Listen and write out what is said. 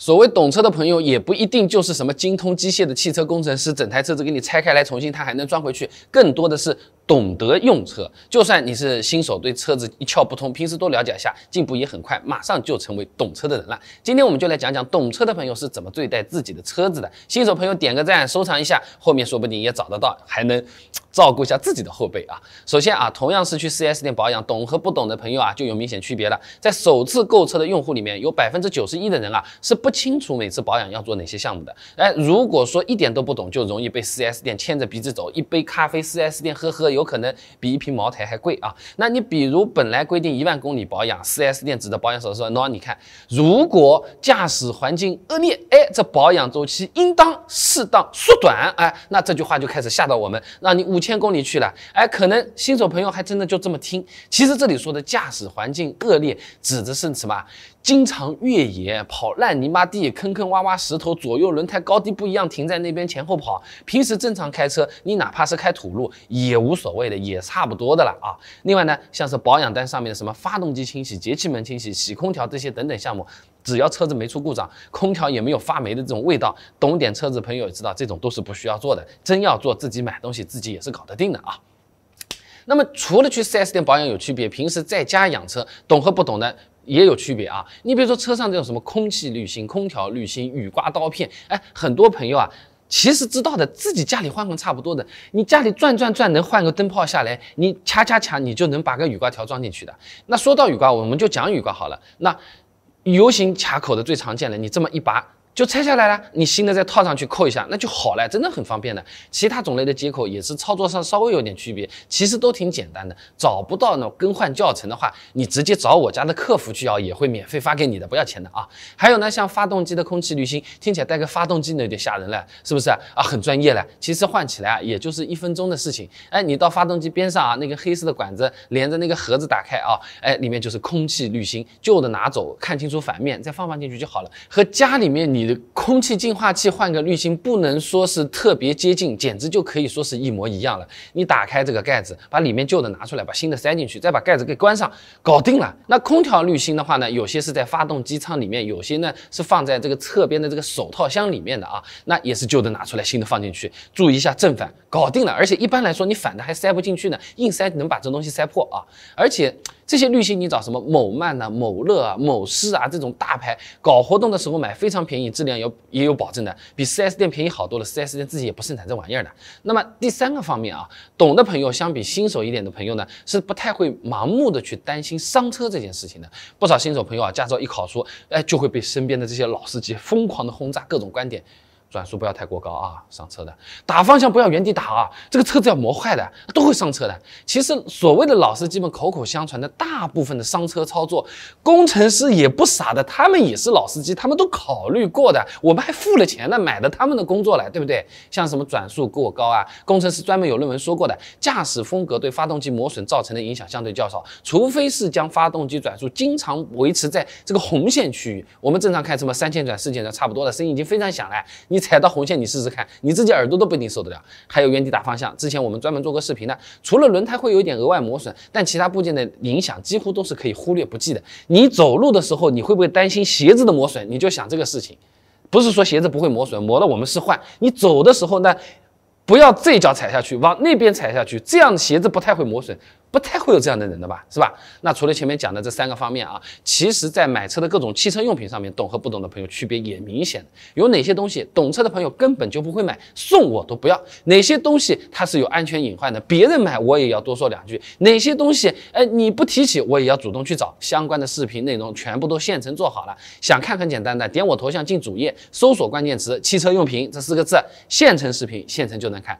所谓懂车的朋友，也不一定就是什么精通机械的汽车工程师。整台车子给你拆开来重新，他还能装回去。更多的是。懂得用车，就算你是新手，对车子一窍不通，平时多了解一下，进步也很快，马上就成为懂车的人了。今天我们就来讲讲懂车的朋友是怎么对待自己的车子的。新手朋友点个赞，收藏一下，后面说不定也找得到，还能照顾一下自己的后辈啊。首先啊，同样是去 4S 店保养，懂和不懂的朋友啊，就有明显区别了。在首次购车的用户里面，有百分之九十一的人啊，是不清楚每次保养要做哪些项目的。哎，如果说一点都不懂，就容易被 4S 店牵着鼻子走，一杯咖啡，4S 店喝喝油。有可能比一瓶茅台还贵啊！那你比如本来规定一万公里保养，4S 店指的保养手册，那你看，如果驾驶环境恶劣，哎，这保养周期应当适当缩短，哎，那这句话就开始吓到我们，让你五千公里去了，哎，可能新手朋友还真的就这么听。其实这里说的驾驶环境恶劣，指的是什么？经常越野跑烂泥巴地、坑坑洼洼、石头，左右轮胎高低不一样，停在那边前后跑，平时正常开车，你哪怕是开土路也无所。所谓的也差不多的了啊。另外呢，像是保养单上面的什么发动机清洗、节气门清洗、洗空调这些等等项目，只要车子没出故障，空调也没有发霉的这种味道，懂点车子朋友也知道，这种都是不需要做的。真要做，自己买东西自己也是搞得定的啊。那么除了去 4S 店保养有区别，平时在家养车，懂和不懂的也有区别啊。你比如说车上这种什么空气滤芯、空调滤芯、雨刮刀片，哎，很多朋友啊。其实知道的，自己家里换换差不多的。你家里转转转能换个灯泡下来，你掐掐掐你就能把个雨刮条装进去的。那说到雨刮，我们就讲雨刮好了。那 U 型卡口的最常见的，你这么一拔。就拆下来了，你新的再套上去扣一下，那就好了，真的很方便的。其他种类的接口也是操作上稍微有点区别，其实都挺简单的。找不到呢，更换教程的话，你直接找我家的客服去要，也会免费发给你的，不要钱的啊。还有呢，像发动机的空气滤芯，听起来带个发动机呢有点吓人了，是不是啊？很专业了，其实换起来啊，也就是一分钟的事情。哎，你到发动机边上啊，那个黑色的管子连着那个盒子打开啊，哎，里面就是空气滤芯，旧的拿走，看清楚反面再放放进去就好了。和家里面你。空气净化器换个滤芯，不能说是特别接近，简直就可以说是一模一样了。你打开这个盖子，把里面旧的拿出来，把新的塞进去，再把盖子给关上，搞定了。那空调滤芯的话呢，有些是在发动机舱里面，有些呢是放在这个侧边的这个手套箱里面的啊，那也是旧的拿出来，新的放进去，注意一下正反。搞定了，而且一般来说，你反的还塞不进去呢，硬塞能把这东西塞破啊！而且这些滤芯，你找什么某曼呐、某乐啊、某思啊这种大牌，搞活动的时候买非常便宜，质量也也有保证的，比四 S 店便宜好多了。四 S 店自己也不生产这玩意儿的。那么第三个方面啊，懂的朋友相比新手一点的朋友呢，是不太会盲目的去担心伤车这件事情的。不少新手朋友啊，驾照一考出，哎，就会被身边的这些老司机疯狂的轰炸各种观点。转速不要太过高啊，上车的打方向不要原地打啊，这个车子要磨坏的，都会上车的。其实所谓的老司机们口口相传的大部分的伤车操作，工程师也不傻的，他们也是老司机，他们都考虑过的。我们还付了钱呢，买了他们的工作来，对不对？像什么转速过高啊，工程师专门有论文说过的，驾驶风格对发动机磨损造成的影响相对较少，除非是将发动机转速经常维持在这个红线区域。我们正常开什么三千转四千转差不多的，声音已经非常响了，你。踩到红线，你试试看，你自己耳朵都不一定受得了。还有原地打方向，之前我们专门做过视频的，除了轮胎会有点额外磨损，但其他部件的影响几乎都是可以忽略不计的。你走路的时候，你会不会担心鞋子的磨损？你就想这个事情，不是说鞋子不会磨损，磨了我们是换。你走的时候呢，不要这脚踩下去，往那边踩下去，这样鞋子不太会磨损。不太会有这样的人的吧，是吧？那除了前面讲的这三个方面啊，其实，在买车的各种汽车用品上面，懂和不懂的朋友区别也明显。有哪些东西懂车的朋友根本就不会买，送我都不要；哪些东西它是有安全隐患的，别人买我也要多说两句；哪些东西，哎，你不提起我也要主动去找相关的视频内容，全部都现成做好了。想看很简单的，点我头像进主页，搜索关键词“汽车用品”这四个字，现成视频现成就能看。